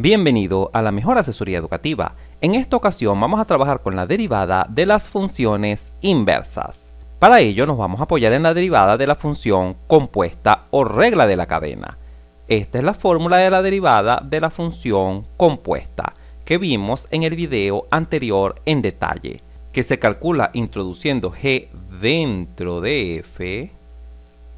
Bienvenido a la mejor asesoría educativa. En esta ocasión vamos a trabajar con la derivada de las funciones inversas. Para ello nos vamos a apoyar en la derivada de la función compuesta o regla de la cadena. Esta es la fórmula de la derivada de la función compuesta que vimos en el video anterior en detalle, que se calcula introduciendo g dentro de f,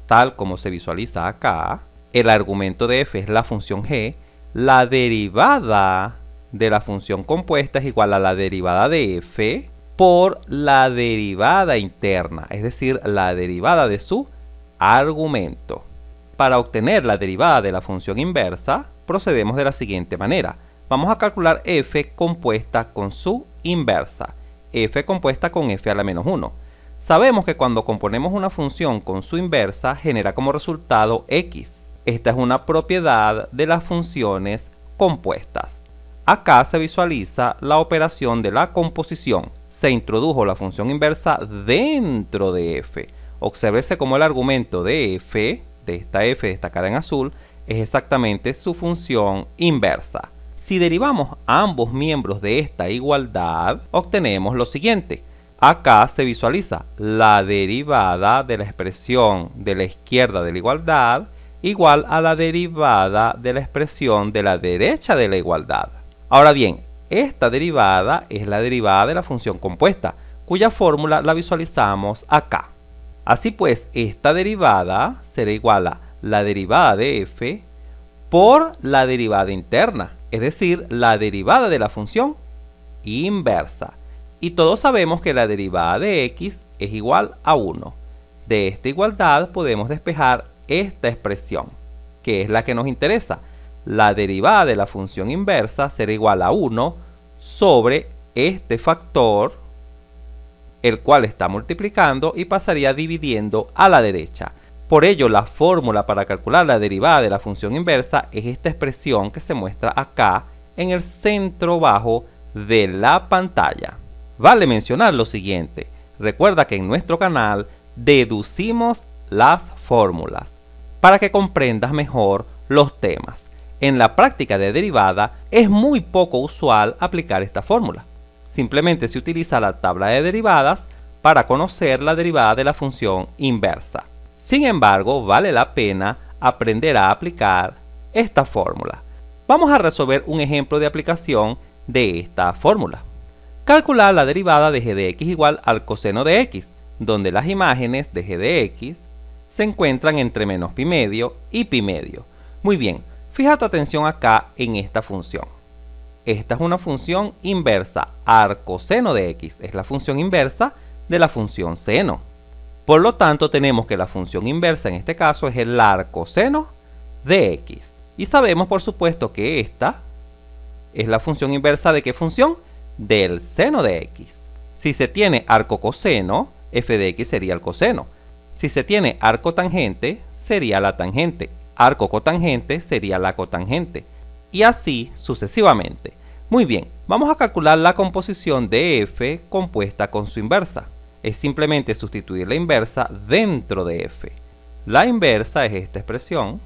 tal como se visualiza acá. El argumento de f es la función g la derivada de la función compuesta es igual a la derivada de f por la derivada interna, es decir, la derivada de su argumento. Para obtener la derivada de la función inversa, procedemos de la siguiente manera. Vamos a calcular f compuesta con su inversa, f compuesta con f a la menos 1. Sabemos que cuando componemos una función con su inversa, genera como resultado x. Esta es una propiedad de las funciones compuestas. Acá se visualiza la operación de la composición. Se introdujo la función inversa dentro de f. Obsérvese cómo el argumento de f, de esta f destacada en azul, es exactamente su función inversa. Si derivamos ambos miembros de esta igualdad, obtenemos lo siguiente. Acá se visualiza la derivada de la expresión de la izquierda de la igualdad igual a la derivada de la expresión de la derecha de la igualdad. Ahora bien, esta derivada es la derivada de la función compuesta, cuya fórmula la visualizamos acá. Así pues, esta derivada será igual a la derivada de f por la derivada interna, es decir, la derivada de la función inversa. Y todos sabemos que la derivada de x es igual a 1. De esta igualdad podemos despejar esta expresión, que es la que nos interesa. La derivada de la función inversa será igual a 1 sobre este factor, el cual está multiplicando y pasaría dividiendo a la derecha. Por ello, la fórmula para calcular la derivada de la función inversa es esta expresión que se muestra acá en el centro bajo de la pantalla. Vale mencionar lo siguiente. Recuerda que en nuestro canal deducimos las fórmulas para que comprendas mejor los temas. En la práctica de derivada es muy poco usual aplicar esta fórmula. Simplemente se utiliza la tabla de derivadas para conocer la derivada de la función inversa. Sin embargo, vale la pena aprender a aplicar esta fórmula. Vamos a resolver un ejemplo de aplicación de esta fórmula. Calcular la derivada de g de x igual al coseno de x, donde las imágenes de g de x se encuentran entre menos pi medio y pi medio. Muy bien, fija tu atención acá en esta función. Esta es una función inversa, arco de x, es la función inversa de la función seno. Por lo tanto, tenemos que la función inversa en este caso es el arco de x. Y sabemos, por supuesto, que esta es la función inversa de qué función? Del seno de x. Si se tiene arco coseno, f de x sería el coseno. Si se tiene arco tangente, sería la tangente. Arco cotangente sería la cotangente. Y así sucesivamente. Muy bien, vamos a calcular la composición de f compuesta con su inversa. Es simplemente sustituir la inversa dentro de f. La inversa es esta expresión,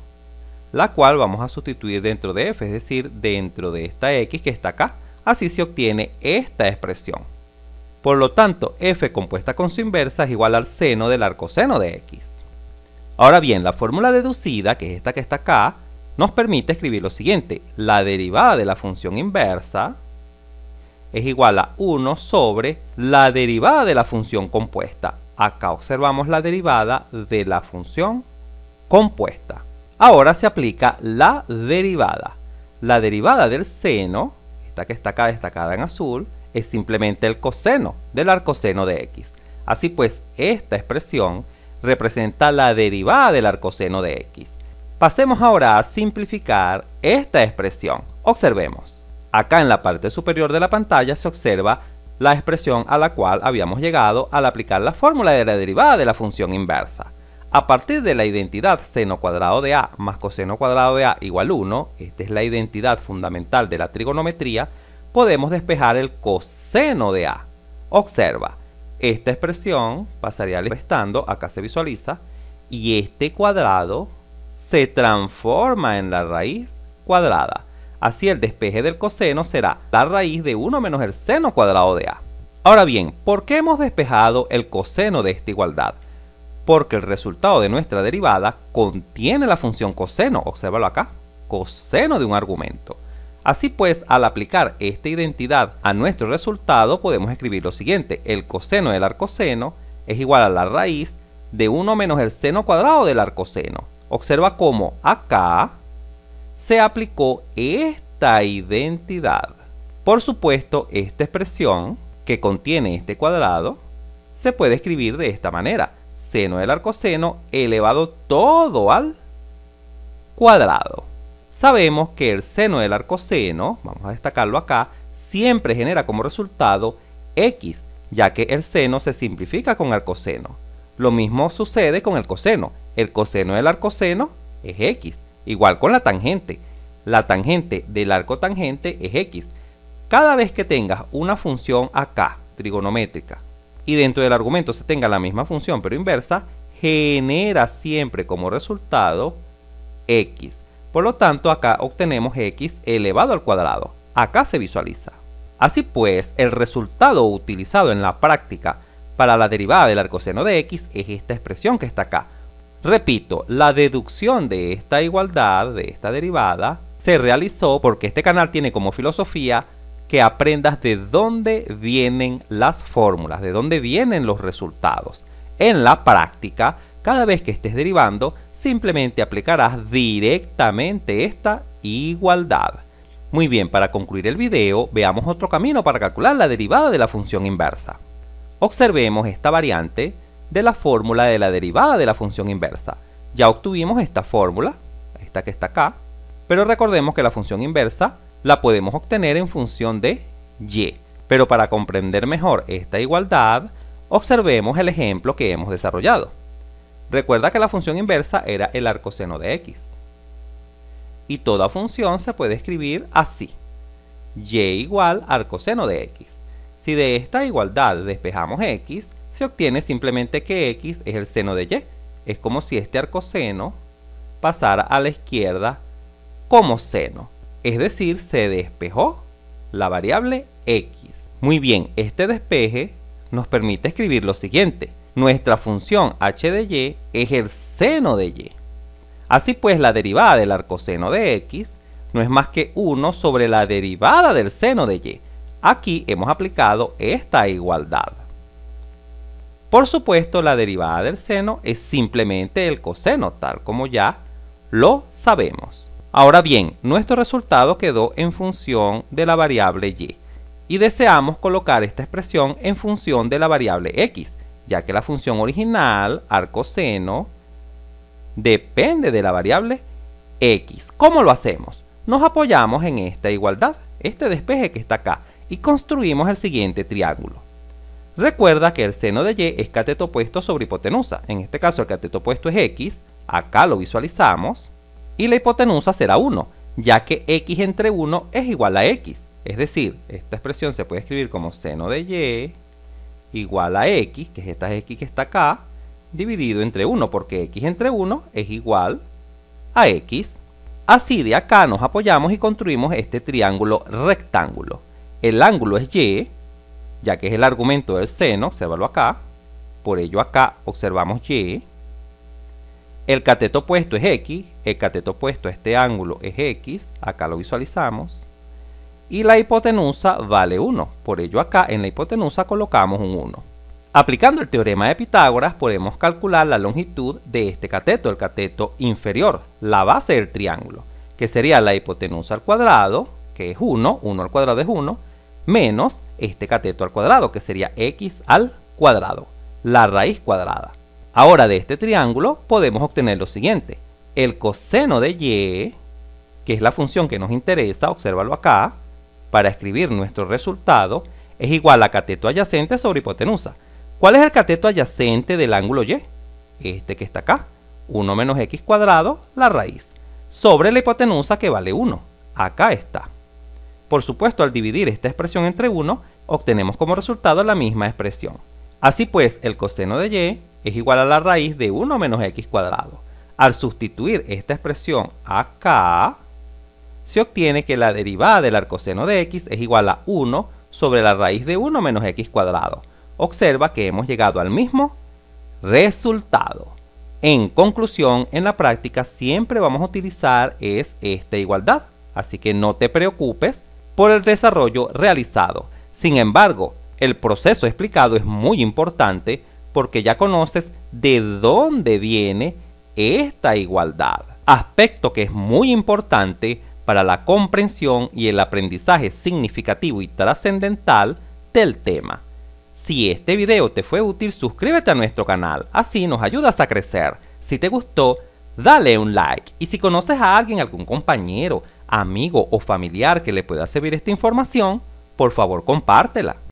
la cual vamos a sustituir dentro de f, es decir, dentro de esta x que está acá. Así se obtiene esta expresión. Por lo tanto, f compuesta con su inversa es igual al seno del arcoseno de x. Ahora bien, la fórmula deducida, que es esta que está acá, nos permite escribir lo siguiente. La derivada de la función inversa es igual a 1 sobre la derivada de la función compuesta. Acá observamos la derivada de la función compuesta. Ahora se aplica la derivada. La derivada del seno, esta que está acá destacada en azul, es simplemente el coseno del arcoseno de x. Así pues, esta expresión representa la derivada del arcoseno de x. Pasemos ahora a simplificar esta expresión. Observemos. Acá en la parte superior de la pantalla se observa la expresión a la cual habíamos llegado al aplicar la fórmula de la derivada de la función inversa. A partir de la identidad seno cuadrado de a más coseno cuadrado de a igual 1, esta es la identidad fundamental de la trigonometría, podemos despejar el coseno de A. Observa, esta expresión pasaría al restando, acá se visualiza, y este cuadrado se transforma en la raíz cuadrada. Así el despeje del coseno será la raíz de 1 menos el seno cuadrado de A. Ahora bien, ¿por qué hemos despejado el coseno de esta igualdad? Porque el resultado de nuestra derivada contiene la función coseno, obsérvalo acá, coseno de un argumento. Así pues, al aplicar esta identidad a nuestro resultado podemos escribir lo siguiente, el coseno del arcoseno es igual a la raíz de 1 menos el seno cuadrado del arcoseno. Observa cómo acá se aplicó esta identidad. Por supuesto, esta expresión que contiene este cuadrado se puede escribir de esta manera, seno del arcoseno elevado todo al cuadrado. Sabemos que el seno del arcoseno, vamos a destacarlo acá, siempre genera como resultado x, ya que el seno se simplifica con arcoseno. Lo mismo sucede con el coseno. El coseno del arcoseno es x, igual con la tangente. La tangente del arco tangente es x. Cada vez que tengas una función acá, trigonométrica, y dentro del argumento se tenga la misma función pero inversa, genera siempre como resultado x. Por lo tanto, acá obtenemos x elevado al cuadrado. Acá se visualiza. Así pues, el resultado utilizado en la práctica para la derivada del arcoseno de x es esta expresión que está acá. Repito, la deducción de esta igualdad, de esta derivada, se realizó porque este canal tiene como filosofía que aprendas de dónde vienen las fórmulas, de dónde vienen los resultados. En la práctica, cada vez que estés derivando, simplemente aplicarás directamente esta igualdad. Muy bien, para concluir el video, veamos otro camino para calcular la derivada de la función inversa. Observemos esta variante de la fórmula de la derivada de la función inversa. Ya obtuvimos esta fórmula, esta que está acá, pero recordemos que la función inversa la podemos obtener en función de y. Pero para comprender mejor esta igualdad, observemos el ejemplo que hemos desarrollado. Recuerda que la función inversa era el arcoseno de x. Y toda función se puede escribir así. y igual arcoseno de x. Si de esta igualdad despejamos x, se obtiene simplemente que x es el seno de y. Es como si este arcoseno pasara a la izquierda como seno. Es decir, se despejó la variable x. Muy bien, este despeje nos permite escribir lo siguiente nuestra función h de y es el seno de y. Así pues, la derivada del arcoseno de x no es más que 1 sobre la derivada del seno de y. Aquí hemos aplicado esta igualdad. Por supuesto, la derivada del seno es simplemente el coseno, tal como ya lo sabemos. Ahora bien, nuestro resultado quedó en función de la variable y y deseamos colocar esta expresión en función de la variable x ya que la función original, arcoseno, depende de la variable x. ¿Cómo lo hacemos? Nos apoyamos en esta igualdad, este despeje que está acá, y construimos el siguiente triángulo. Recuerda que el seno de y es cateto opuesto sobre hipotenusa. En este caso el cateto opuesto es x, acá lo visualizamos, y la hipotenusa será 1, ya que x entre 1 es igual a x. Es decir, esta expresión se puede escribir como seno de y igual a x, que es esta x que está acá, dividido entre 1, porque x entre 1 es igual a x. Así de acá nos apoyamos y construimos este triángulo rectángulo. El ángulo es y, ya que es el argumento del seno, observalo acá. Por ello acá observamos y. El cateto opuesto es x, el cateto opuesto a este ángulo es x, acá lo visualizamos y la hipotenusa vale 1, por ello acá en la hipotenusa colocamos un 1. Aplicando el teorema de Pitágoras podemos calcular la longitud de este cateto, el cateto inferior, la base del triángulo, que sería la hipotenusa al cuadrado, que es 1, 1 al cuadrado es 1, menos este cateto al cuadrado, que sería x al cuadrado, la raíz cuadrada. Ahora de este triángulo podemos obtener lo siguiente, el coseno de y, que es la función que nos interesa, obsérvalo acá, para escribir nuestro resultado es igual a cateto adyacente sobre hipotenusa. ¿Cuál es el cateto adyacente del ángulo Y? Este que está acá, 1 menos x cuadrado, la raíz, sobre la hipotenusa que vale 1. Acá está. Por supuesto, al dividir esta expresión entre 1, obtenemos como resultado la misma expresión. Así pues, el coseno de y es igual a la raíz de 1 menos x cuadrado. Al sustituir esta expresión acá, se obtiene que la derivada del arcoseno de x es igual a 1 sobre la raíz de 1 menos x cuadrado. Observa que hemos llegado al mismo resultado. En conclusión, en la práctica siempre vamos a utilizar es esta igualdad, así que no te preocupes por el desarrollo realizado. Sin embargo, el proceso explicado es muy importante porque ya conoces de dónde viene esta igualdad. Aspecto que es muy importante para la comprensión y el aprendizaje significativo y trascendental del tema. Si este video te fue útil suscríbete a nuestro canal, así nos ayudas a crecer. Si te gustó, dale un like y si conoces a alguien, algún compañero, amigo o familiar que le pueda servir esta información, por favor compártela.